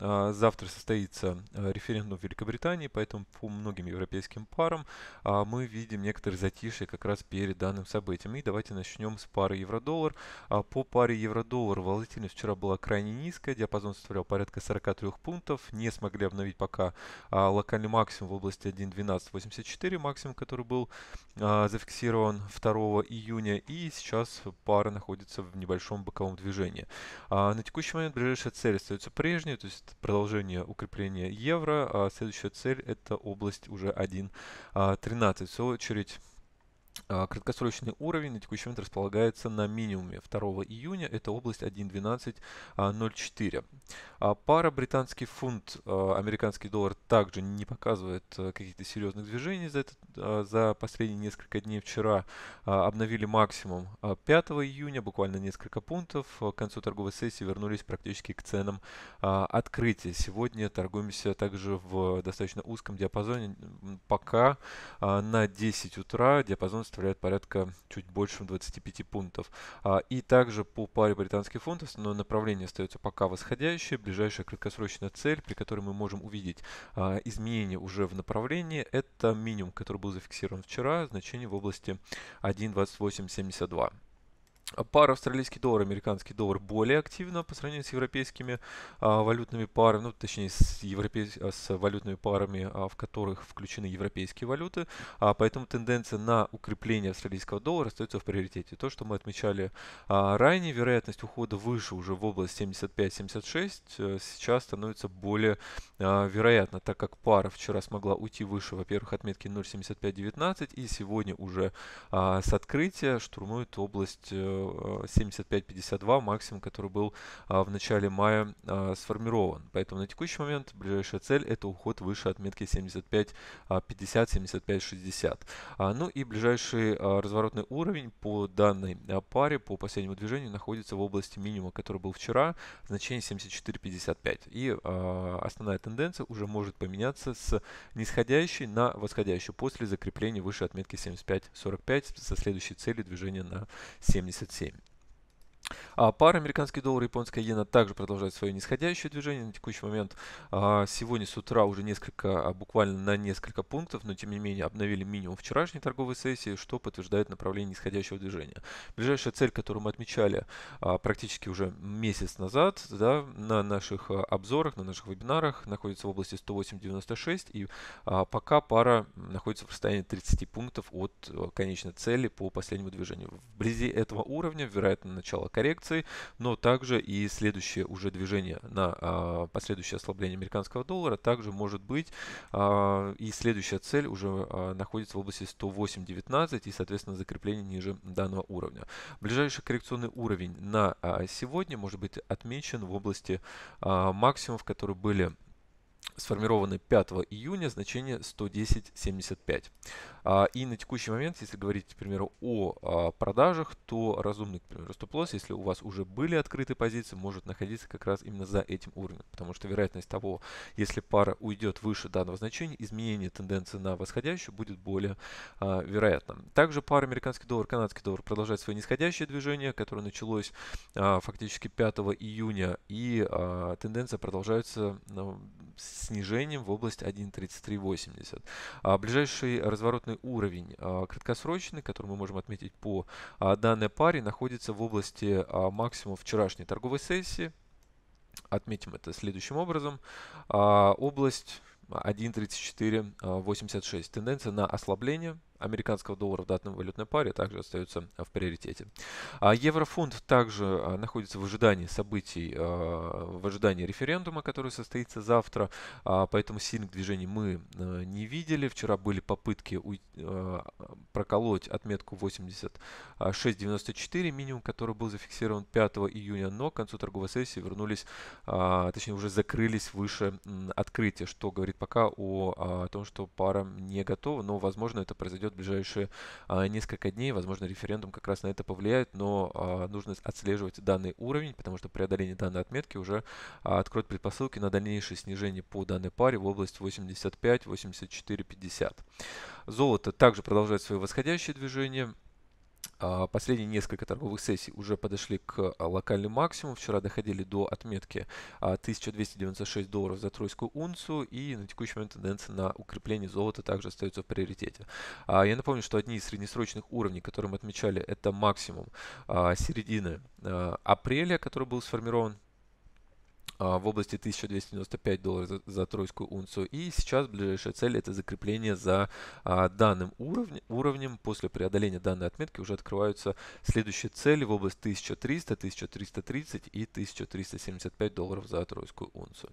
а, завтра состоится э, референдум в Великобритании, поэтому по многим европейским парам а, мы видим некоторые затишье как раз перед данным событием. И давайте начнем с пары евро-доллар. А, по паре евро-доллар волатильность вчера была крайне низкая, диапазон составлял порядка 43 пунктов. Не смогли обновить пока локальный максимум в области 1.1284, максимум, который был зафиксирован 2 июня. И сейчас пара находится в небольшом боковом движении. На текущий момент ближайшая цель остается прежней, то есть продолжение укрепления евро. А следующая цель – это область уже 1.13. А, В свою очередь, а, Краткосрочный уровень на текущий момент располагается на минимуме 2 июня, это область 1.12.04. А, пара британский фунт, американский доллар также не показывает э, каких-то серьезных движений за, этот, а, за последние несколько дней вчера. А, обновили максимум 5 а, июня, буквально несколько пунктов. К концу торговой сессии вернулись практически к ценам открытия. Сегодня торгуемся также в достаточно узком диапазоне. Пока на 10 утра диапазон составляет порядка чуть больше 25 пунктов. И также по паре британских фунтов, основное направление остается пока восходящее. Ближайшая краткосрочная цель, при которой мы можем увидеть а, изменение уже в направлении. Это минимум, который был зафиксирован вчера, значение в области 1.2872. Пара австралийский доллар, американский доллар более активно по сравнению с европейскими а, валютными парами, ну точнее с, европей... А, с валютными парами, а, в которых включены европейские валюты, а, поэтому тенденция на укрепление австралийского доллара остается в приоритете. То, что мы отмечали а, ранее, вероятность ухода выше уже в область 75-76 э, сейчас становится более а, вероятно, так как пара вчера смогла уйти выше, во-первых, отметки 0.7519 и сегодня уже а, с открытия штурмует область э, 75-52, э, максимум, который был а, в начале мая а, сформирован. Поэтому на текущий момент ближайшая цель это уход выше отметки 75-50, 75-60. А, ну и ближайший разворотный уровень по данной паре, по последнему движению находится в области минимума, который был вчера, значение 74.55. И основная тенденция уже может поменяться с нисходящей на восходящую после закрепления выше отметки 75.45 со следующей целью движения на 70 C'est А пара американский доллар и японская иена также продолжает свое нисходящее движение. На текущий момент а, сегодня с утра уже несколько, а, буквально на несколько пунктов, но тем не менее обновили минимум вчерашней торговой сессии, что подтверждает направление нисходящего движения. Ближайшая цель, которую мы отмечали а, практически уже месяц назад да, на наших обзорах, на наших вебинарах, находится в области 108.96 и пока пара находится в расстоянии 30 пунктов от конечной цели по последнему движению. Вблизи этого уровня, вероятно, начало коррекции, но также и следующее уже движение на а, последующее ослабление американского доллара также может быть а, и следующая цель уже а, находится в области 108.19 и соответственно закрепление ниже данного уровня. Ближайший коррекционный уровень на а, сегодня может быть отмечен в области а, максимумов, которые были сформированы 5 июня, значение 110.75. А, и на текущий момент, если говорить, к примеру, о а, продажах, то разумный, к примеру, стоп-лосс, если у вас уже были открыты позиции, может находиться как раз именно за этим уровнем, потому что вероятность того, если пара уйдет выше данного значения, изменение тенденции на восходящую будет более а, вероятным. Также пара американский доллар, канадский доллар продолжает свое нисходящее движение, которое началось фактически 5 июня, и тенденция продолжается с ну, снижением в область 1.3380. А ближайший разворотный уровень а, краткосрочный, который мы можем отметить по а, данной паре, находится в области а, максимум вчерашней торговой сессии. Отметим это следующим образом. А, область 1.3486. А, Тенденция на ослабление американского доллара в данной валютной паре также остается а, в приоритете. А еврофунт также а, находится в ожидании событий, а, в ожидании референдума, который состоится завтра, поэтому сильных движений мы не видели. Вчера были попытки проколоть отметку 86.94, минимум, который был зафиксирован 5 июня, но к концу торговой сессии вернулись, точнее уже закрылись выше открытия, что говорит пока о, о том, что пара не готова, но возможно это произойдет ждет в ближайшие а, несколько дней. Возможно, референдум как раз на это повлияет, но а, нужно отслеживать данный уровень, потому что преодоление данной отметки уже а, откроет предпосылки на дальнейшее снижение по данной паре в область 85, 84, 50. Золото также продолжает свое восходящее движение. А, последние несколько торговых сессий уже подошли к э, локальным максимуму. Вчера доходили до отметки 1296 а, долларов за тройскую унцию. И на текущий момент тенденция на укрепление золота также остается в приоритете. А, я напомню, что одни из среднесрочных уровней, которые мы отмечали, это максимум середины апреля, который был сформирован а, в области 1295 долларов за тройскую унцию. И сейчас ближайшая цель это закрепление за а, данным уровнем. уровнем. После преодоления данной отметки уже открываются следующие цели в области 1300, 1330 и 1375 долларов за тройскую унцию.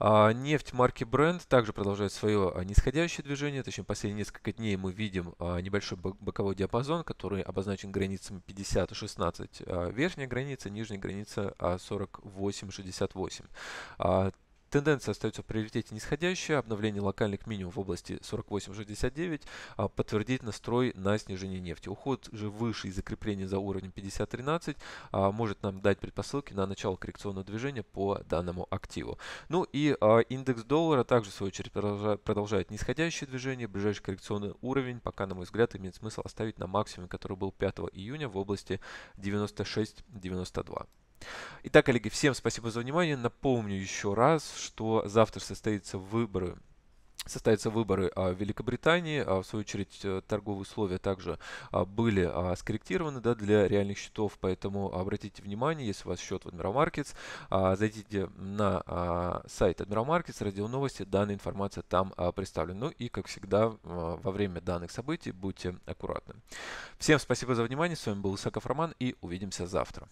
А, нефть марки Brent также продолжает свое а, нисходящее движение, точнее последние несколько дней мы видим а, небольшой боковой диапазон, который обозначен границами 50 и 16. Верхняя граница, нижняя граница 48-68. Тенденция остается в приоритете нисходящая. Обновление локальных минимум в области 48,69 69 подтвердит настрой на снижение нефти. Уход же выше и закрепление за уровнем 50 а, может нам дать предпосылки на начало коррекционного движения по данному активу. Ну и а, индекс доллара также в свою очередь продолжает нисходящее движение. Ближайший коррекционный уровень пока, на мой взгляд, имеет смысл оставить на максимуме, который был 5 июня в области 96,92. Итак, коллеги, всем спасибо за внимание. Напомню еще раз, что завтра состоится выборы состоятся выборы а, в Великобритании. А В свою очередь, э, торговые условия также а, были а, скорректированы да, для реальных счетов, поэтому обратите внимание, если у вас счет в Admiral Markets, зайдите на сайт Admiral Markets, раздел новости, данная информация там представлена. Ну и, как всегда, во время данных событий будьте аккуратны. Всем спасибо за внимание, с вами был Исаков Роман и увидимся завтра.